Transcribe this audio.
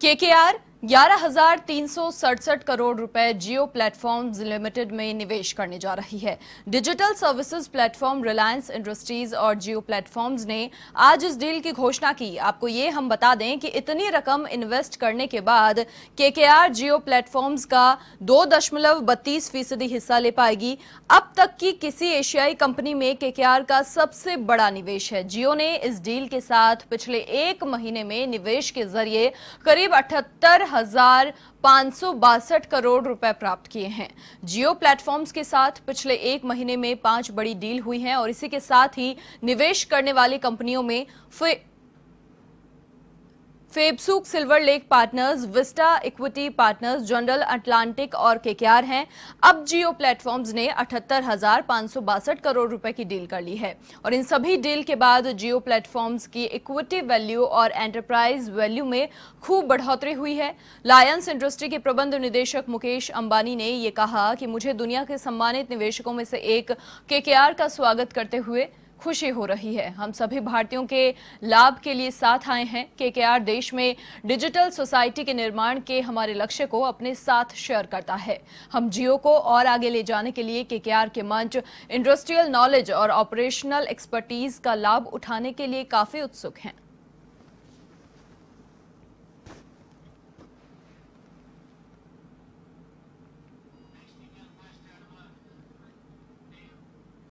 KKR ग्यारह हजार तीन सौ सड़सठ करोड़ रुपए जियो प्लेटफॉर्म्स लिमिटेड में निवेश करने जा रही है digital services platform Reliance Industries और जियो प्लेटफॉर्म्स ने आज इस डील की घोषणा की आपको ये हम बता दें कि इतनी रकम इन्वेस्ट करने के बाद केकेआर जियो प्लेटफॉर्म्स का दो दशमलव बत्तीस फीसदी हिस्सा ले पाएगी अब तक की किसी एशियाई कंपनी में केकेआर का सबसे बड़ा निवेश है जियो ने इस डील के साथ पिछले एक महीने में निवेश के जरिए करीब अठहत्तर हजार करोड़ रुपए प्राप्त किए हैं जियो प्लेटफॉर्म्स के साथ पिछले एक महीने में पांच बड़ी डील हुई है और इसी के साथ ही निवेश करने वाली कंपनियों में Facebook Silver Lake Partners Vista Equity Partners General Atlantic और केकेआर हैं अब जियो प्लेटफॉर्म्स ने अठहत्तर करोड़ रुपए की डील कर ली है और इन सभी डील के बाद जियो प्लेटफॉर्म्स की इक्विटी वैल्यू और एंटरप्राइज वैल्यू में खूब बढ़ोतरी हुई है लायंस इंडस्ट्री के प्रबंध निदेशक मुकेश अंबानी ने यह कहा कि मुझे दुनिया के सम्मानित निवेशकों में से एक केकेआर का स्वागत करते हुए खुशी हो रही है हम सभी भारतीयों के लाभ के लिए साथ आए हैं के के आर देश में डिजिटल सोसाइटी के निर्माण के हमारे लक्ष्य को अपने साथ शेयर करता है हम जियो को और आगे ले जाने के लिए के के आर के मंच इंडस्ट्रियल नॉलेज और ऑपरेशनल एक्सपर्टीज का लाभ उठाने के लिए काफी उत्सुक हैं